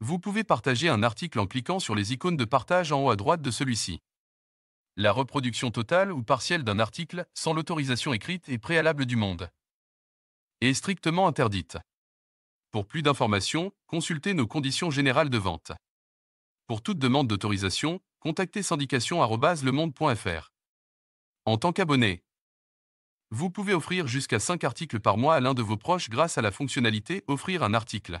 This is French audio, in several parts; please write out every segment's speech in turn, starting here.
Vous pouvez partager un article en cliquant sur les icônes de partage en haut à droite de celui-ci. La reproduction totale ou partielle d'un article, sans l'autorisation écrite et préalable du monde, est strictement interdite. Pour plus d'informations, consultez nos conditions générales de vente. Pour toute demande d'autorisation, contactez syndication.lemonde.fr. En tant qu'abonné, vous pouvez offrir jusqu'à 5 articles par mois à l'un de vos proches grâce à la fonctionnalité Offrir un article.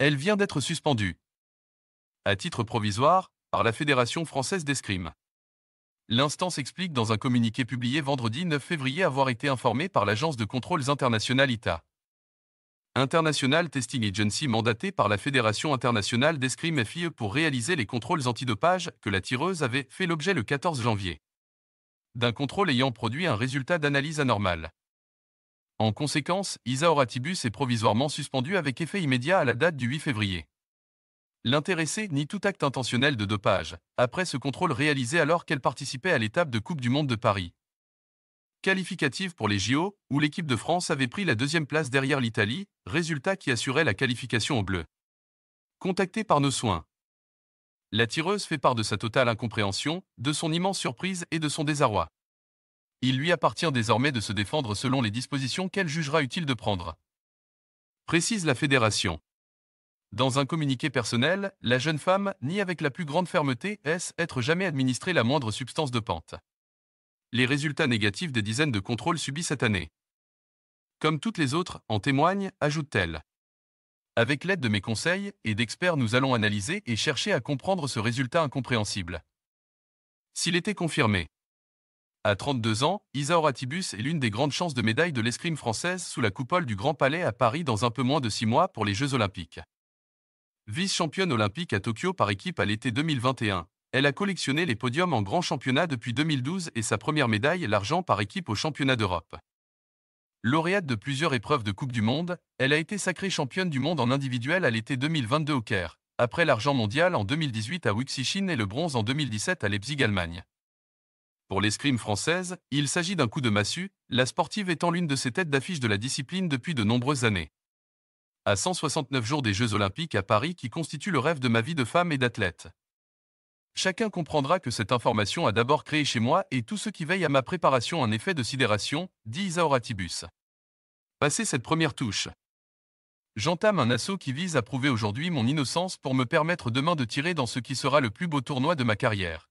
Elle vient d'être suspendue. À titre provisoire, par la Fédération française d'escrime. L'instance explique dans un communiqué publié vendredi 9 février avoir été informée par l'agence de contrôles international ITA. International Testing Agency mandatée par la Fédération internationale d'escrime FIE pour réaliser les contrôles antidopage que la tireuse avait fait l'objet le 14 janvier. D'un contrôle ayant produit un résultat d'analyse anormale. En conséquence, Isa Tibus est provisoirement suspendue avec effet immédiat à la date du 8 février. L'intéressée nie tout acte intentionnel de dopage, après ce contrôle réalisé alors qu'elle participait à l'étape de Coupe du Monde de Paris. Qualificative pour les JO, où l'équipe de France avait pris la deuxième place derrière l'Italie, résultat qui assurait la qualification au bleu. Contactée par nos soins. La tireuse fait part de sa totale incompréhension, de son immense surprise et de son désarroi. Il lui appartient désormais de se défendre selon les dispositions qu'elle jugera utile de prendre. Précise la fédération. Dans un communiqué personnel, la jeune femme nie avec la plus grande fermeté est être jamais administré la moindre substance de pente. Les résultats négatifs des dizaines de contrôles subis cette année. Comme toutes les autres, en témoignent, ajoute-t-elle. Avec l'aide de mes conseils et d'experts, nous allons analyser et chercher à comprendre ce résultat incompréhensible. S'il était confirmé, à 32 ans, Isaor Atibus est l'une des grandes chances de médaille de l'escrime française sous la coupole du Grand Palais à Paris dans un peu moins de 6 mois pour les Jeux Olympiques. Vice-championne olympique à Tokyo par équipe à l'été 2021, elle a collectionné les podiums en grand championnat depuis 2012 et sa première médaille, l'argent par équipe au championnat d'Europe. Lauréate de plusieurs épreuves de Coupe du Monde, elle a été sacrée championne du monde en individuel à l'été 2022 au Caire, après l'argent mondial en 2018 à Wuxi Chine et le bronze en 2017 à Leipzig Allemagne. Pour l'escrime française, il s'agit d'un coup de massue, la sportive étant l'une de ses têtes d'affiche de la discipline depuis de nombreuses années. À 169 jours des Jeux Olympiques à Paris qui constituent le rêve de ma vie de femme et d'athlète. Chacun comprendra que cette information a d'abord créé chez moi et tous ceux qui veillent à ma préparation un effet de sidération, dit Isaora Passez cette première touche. J'entame un assaut qui vise à prouver aujourd'hui mon innocence pour me permettre demain de tirer dans ce qui sera le plus beau tournoi de ma carrière.